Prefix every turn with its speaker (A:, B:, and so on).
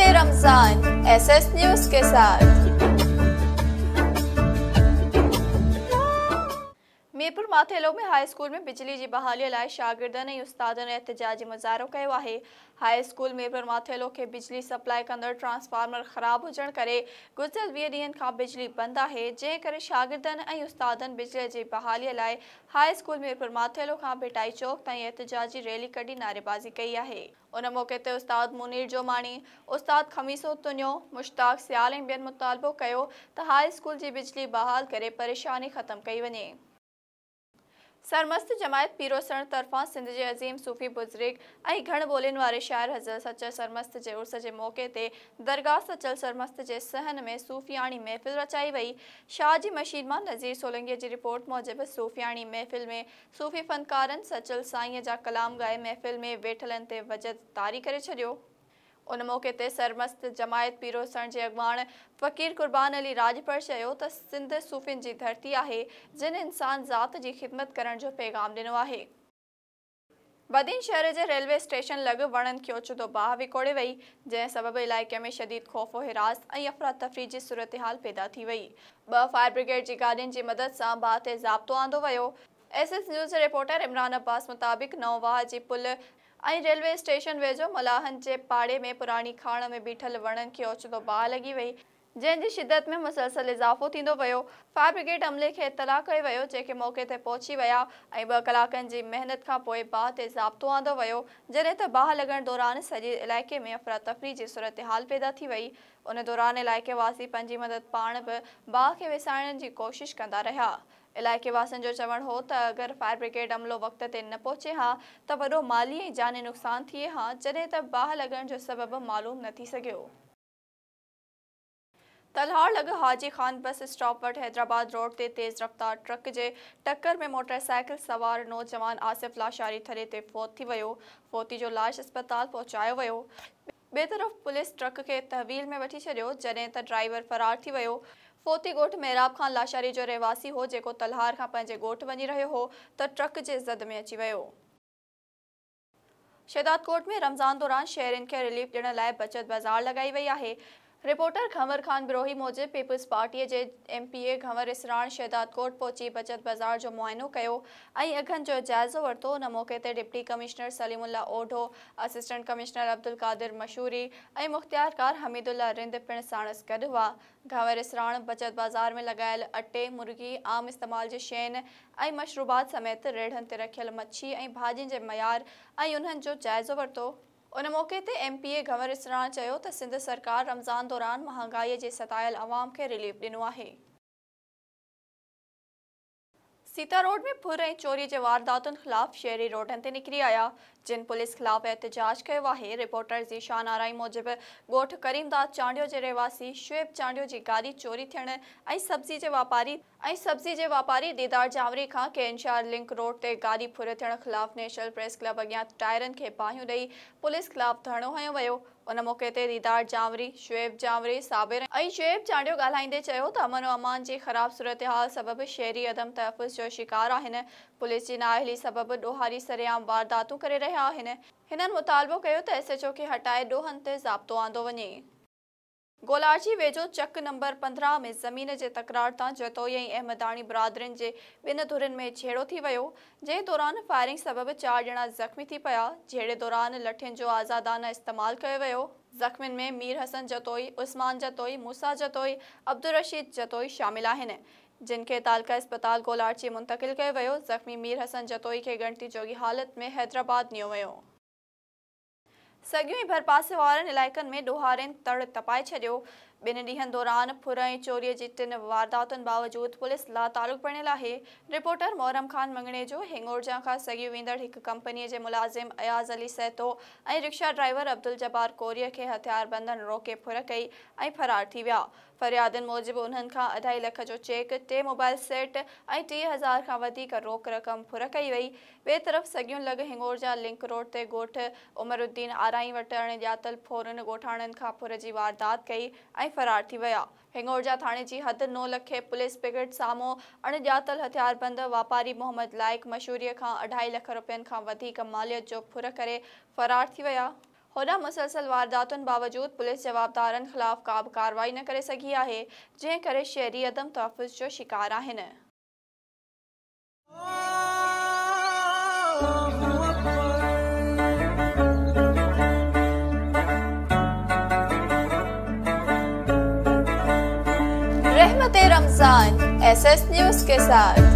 A: Ramzan S S news के साथ मीरपुर माथेलो में हाई स्कूल में बिजली की बहाली लाइ शागिर्दनि ऐं उस्तादनि एहतिजाजी मुज़ाहिरो है हाई स्कूल मीरपुर माथेलो के बिजली सप्लाई कदड़ ट्रांसफार्मर खराब होजन कर गुज़िरियल वी ॾींहनि का बिजली बंद है जैकर शागिर्दन उस्तादन बिजली की बहाली लाइ हाई स्कूल मीरपुर माथेलो का भिटाई चौक तीन एहतजाजी रैली कड़ी नारेबाज़ी कई है उन मौक़े ते उस्ताद मुनीर जोमानी उस्ताद खमीसो तुनियो मुश्ताक सियाल बेन मुतालबो किया हाई स्कूल की बिजली बहाल करे परेशानी खत्म कई वे सरमस्त जमायत पीरोसण तरफ़ा सिंध जे अज़ीम सूफ़ी बुज़ुर्ग ऐं घण ॿोलियुनि वारे शायर हज़रत सचल सरमस्त के उर्स के मौक़े से दरगाह सचल सरमस्त के सहन में सूफ़ियाणी महफ़िल रचाई वही शाह जी मशीद मां नज़ीर सोलंगी की रिपोर्ट मूजिबि सूफ़ियाणी महफ़िल में सूफ़ी फ़नकारनि सचल साई जा कलाम ॻाए महफ़िल में वेठलनि वजद तारी कर छॾियो उन मौक़े ते सरमस्त जमायत पीरो सण जे अॻुवाण फ़क़ीर कुर्बान अली राजपर चयो त सिंध सूफ़ियुनि जी धरती आहे जिन इंसान ज़ात जी ख़िदमत करण जो पैगाम ॾिनो आहे बदीन शहर जे रेलवे स्टेशन लग वणनि खे ओचितो बाह विकोड़े वई जंहिं सबबु इलाइक़े में शदीद ख़ौफ़ो हिरास ऐं अफ़रा तफ़री जी सूरत हाल पैदा थी वई ॿ फ़ायर ब्रिगेड जी गाॾियुनि जी मदद सां बाह ते ज़ाब्तो आंदो वियो S S news reporter Imran Abbas मुताबिक़ वाह जी पुल ऐं रेलवे स्टेशन वेझो मलाहन जे पाड़े में पुराणी खाण में बीठल वणनि खे ओचितो बाह लॻी वई जंहिंजी शिदत में मुसलसल इज़ाफ़ो थींदो वियो फायर ब्रिगेड अमले खे तलाउ कयो वियो जेके मौक़े ते पहुची विया ऐं ॿ कलाकनि जी महिनत खां पोइ बाह ते ज़ाब्तो आंदो वियो जॾहिं त बाह लॻण दौरान सॼे इलाइक़े में अफ़रा तफ़री जी सूरत हाल पैदा थी वई उन दौरान इलाइक़े वासी पंहिंजी मदद पाण बि बाह खे विसारण जी कोशिशि कंदा रहिया इलाइक़े वासियुनि जो चवण हो त अगरि फायर ब्रिगेड अमलो वक़्त ते न पहुचे हा त वॾो माली ऐं जानी नुक़सान थिए हा जॾहिं त बाह लगण जो सबबु मालूम न थी सघियो तलहार लॻ हाजी ख़ान बस स्टॉप वटि हैदराबाद रोड ते तेज़ रफ़्तार ट्रक जे टकर में मोटरसाइकिल सवार नौजवान आसिफ़ लाशारी थरे ते फ़ौत थी वियो फ़ौती जो लाश अस्पताल पहुचायो वियो ॿिए तरफ़ पुलिस ट्रक खे तहवील में वठी छॾियो जॾहिं त ड्राइवर फ़रार थी वियो फोती गोठ मेहराब खां लाशारी जो रहवासी हो जो तलहार खां पंहिंजे ॻोठु वञी रहियो हो त ट्रक जे ज़द में अची वियो शहदाद में रमज़ान दौरान शहरनि के रिलीफ ॾियण लाइ बचत बाज़ार लॻाई वई आहे रिपोर्टर घंवर ख़ान गिरोही मूजिबि पीपल्स पार्टी के M P PA Ghanwar Isran Shahdadkot पहुची बचत बाजार जो मुआइनो कयो अघन जो जायजो वरतो उन मौक़े ते deputy commissioner Salimullah Odho assistant commissioner Abdul Qadir Mashoori ऐं मुख़्तियार कार हमीदुल्ल्ला रिंद पिण साणस गड हुआ खंवर इसरान बचत बाजार में लॻायल अटे मुर्गी आम इस्तेमाल के शयुनि ऐं मशरूबाति समेत रेढ़नि रखल मच्छी ऐं भाॼियुनि जे मयारु ऐं उन्हनि जो जाइज़ो वरितो उन मौक़े ते एम पी ए गवर्नसरान चयो त सिंध सरकार रमज़ान दौरान महांगाई जे सतायल आवाम खे रिलीफ ॾिनो आहे सीता रोड में फुर रही चोरी के वारदात खिलाफ़ शहरी रोड ते निकिरी आया जिन पुलिस खिलाफ़ एहतजाज किया है रिपोर्टर ज़ीशान आराई मूजिबि ॻोठु करीमदास चांडियो के रहवासी शुएब चांडियो की गाड़ी चोरी थियण सब्ज़ी के व्यापारी ऐं सब्ज़ी के व्यापारी दीदार जावरी खां कैनशार लिंक रोड से गाड़ी फुर थियण ख़िलाफ़ु नेशनल प्रेस क्लब अगर टायरनि के बाहियूं ॾेई पुलिस ख़िलाफ़ु धरणो हयो वियो उन मौक़े ते दीदार जावरी शुएब जावरी साबिर ऐं शुएब चांडियो ॻाल्हाईंदे चयो त अमन अमान जी ख़राब सूरत हाल सबबु शहरी अदम तहफ़ जो शिकार आहिनि पुलिस जी नाहली सबबि ॾोहारी सरेआम वारदातूं करे रहिया आहिनि हिननि मुतालबो कयो त एस एच ओ खे हटाए ॾोहनि ते ज़ाब्तो आंदो वञे गोलाची वेझो चक नंबर पंद्रहं में ज़मीन जे तकरार तां जतोई ऐं अहमदाणी बिरादरुनि जे ॿिनि धुरनि में छेड़ो थी वियो जे दौरान फ़ायरिंग सबबि चारि ॼणा ज़ख़्मी थी पिया जेड़े दौरान लठियुनि जो आज़ादाना इस्तेमालु कयो वियो ज़ख़्मियुनि में मीर हसन जतोई उस्मान जई मूसा जटोई अब्दुलरशीद जतोई शामिल आहिनि जिन खे तालका अस्पताल गोलाची मुंतकिल कयो वियो ज़ख़्मी मीर हसन जतोई खे गणती जोगी हालति में हैदराबाद नियो वियो सॻियूं भरपासे वारनि इलाइक़नि में ॾोहारनि तड़ तपाय छो ॿिनि ॾींहंनि दौरान फुर ऐं चोरीअ जी टिनि वारुनि बावजूदु पुलिस लातालुक़ु बणियलु आहे रिपोर्टर मोहरम ख़ान मंगणे जो हिंगोरजा खां सॻियूं वेंदड़ हिकु कंपनीअ जे मुलाज़िम अयाज़ अली सैतो ऐं रिक्शा ड्राइवर अब्दुल जबार कोरीअ खे हथियार बंदन रोके फुर कई ऐं फ़रार थी विया फ़रियादनि मूजिबि उन्हनि खां अढाई लख जो चेक टे मोबाइल सेट ऐं टी हज़ार खां वधीक रोक रक़म फुर कई वई ॿिए तरफ़ु सॻियूं लग॒ हिंगोरजा लिंक रोड ते ॻोठु उमरुद्दीन आराई वटि अणिॼातलु फोरन ॻोठाणनि खां फुर जी वारदात कई ऐं फरार थी विया हिंगोरजा थाणे जी हदि नौ लखे साम्हूं अणडात हथियार बंद वापारी मोहम्मद लाइक़ु मशहूरीअ खां अढाई लख रुपियनि खां वधीक मालियत जो फुर करे फ़रार थी विया हुन मुसलसल वारदातुनि बावजूदु पुलिस जवाबदारनि ख़िलाफ़ का बि कारवाई न करे सघी आहे जंहिं करे शहरी अदम तहफ़ुज़ जो शिकार आहिनि रमजान एस एस न्यूज के साथ